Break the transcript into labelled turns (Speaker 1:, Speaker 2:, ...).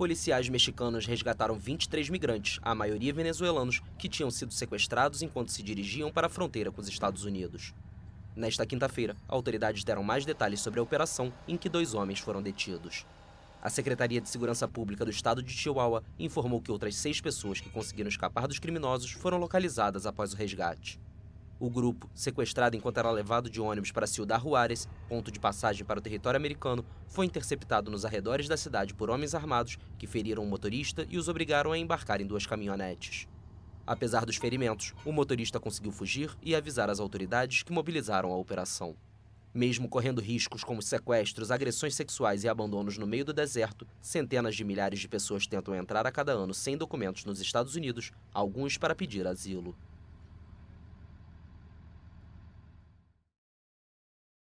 Speaker 1: policiais mexicanos resgataram 23 migrantes, a maioria venezuelanos, que tinham sido sequestrados enquanto se dirigiam para a fronteira com os Estados Unidos. Nesta quinta-feira, autoridades deram mais detalhes sobre a operação em que dois homens foram detidos. A Secretaria de Segurança Pública do estado de Chihuahua informou que outras seis pessoas que conseguiram escapar dos criminosos foram localizadas após o resgate o grupo, sequestrado enquanto era levado de ônibus para Ciudad Juárez, ponto de passagem para o território americano, foi interceptado nos arredores da cidade por homens armados que feriram o motorista e os obrigaram a embarcar em duas caminhonetes. Apesar dos ferimentos, o motorista conseguiu fugir e avisar as autoridades que mobilizaram a operação. Mesmo correndo riscos como sequestros, agressões sexuais e abandonos no meio do deserto, centenas de milhares de pessoas tentam entrar a cada ano sem documentos nos Estados Unidos, alguns para pedir asilo.